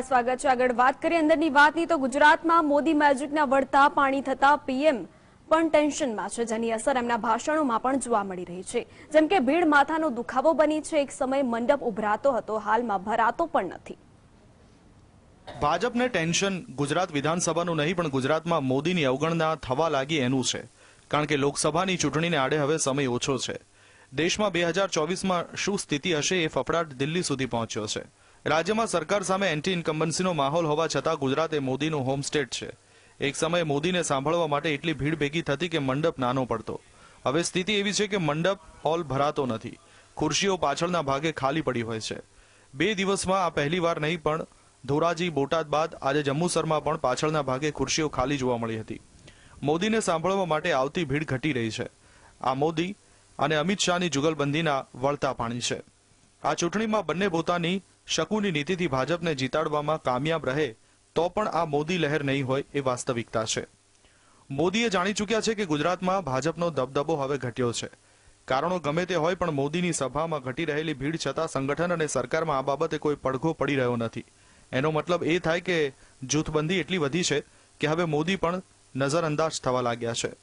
સ્વાગત છે આગળ વાત કરીએ અંદરની વાતની તો ગુજરાતમાં મોદી મેજિકના વળતા પાણી થતા પીએમ પણ ટેન્શનમાં છે જેની અસર એમના ભાષણોમાં પણ જોવા મળી રહી છે જેમ કે ભીડ માથાનો દુખાવો બની છે એક સમય મંડપ ઉભરાતો હતો હાલમાં ભરાતો પણ નથી ભાજપને ટેન્શન ગુજરાત વિધાનસભાનું નહીં પણ ગુજરાતમાં મોદીની અવગણના થવા લાગી એનું છે કારણ કે લોકસભાની ચૂંટણીને આડે હવે સમય ઓછો છે દેશમાં બે હજાર ચોવીસમાં શું સ્થિતિ હશે એ ફફડાટ દિલ્હી સુધી પહોંચ્યો છે રાજ્યમાં સરકાર સામે એન્ટી ઇન્કમ્બન્સીનો માહોલ હોવા છતાં ગુજરાત એ મોદીનું હોમ સ્ટેટ છે એક સમયે મોદીને સાંભળવા માટે એટલી ભીડ ભેગી થતી કે મંડપ નાનો પડતો હવે સ્થિતિ એવી છે કે મંડપ હોલ ભરાતો નથી ખુરશીઓ પાછળના ભાગે ખાલી પડી હોય છે બે દિવસમાં આ પહેલીવાર નહીં પણ ધોરાજી બોટાદ બાદ આજે જમ્મુસરમાં પણ પાછળના ભાગે ખુરશીઓ ખાલી જોવા મળી હતી મોદીને સાંભળવા માટે આવતી ભીડ ઘટી રહી છે આ મોદી અને અમિત શાહની જુગલબંધીના વળતા પાણી છે આ ચૂંટણીમાં બંને પોતાની શકુની નીતિથી ભાજપને જીતાડવામાં કામયાબ રહે તો પણ આ મોદી લહેર નહીં હોય એ વાસ્તવિકતા છે મોદીએ જાણી ચૂક્યા છે કે ગુજરાતમાં ભાજપનો દબદબો હવે ઘટ્યો છે કારણો ગમે તે હોય પણ મોદીની સભામાં ઘટી રહેલી ભીડ છતાં સંગઠન અને સરકારમાં આ બાબતે કોઈ પડઘો પડી રહ્યો નથી એનો મતલબ એ થાય કે જૂથબંધી એટલી વધી છે કે હવે મોદી પણ નજરઅંદાજ થવા લાગ્યા છે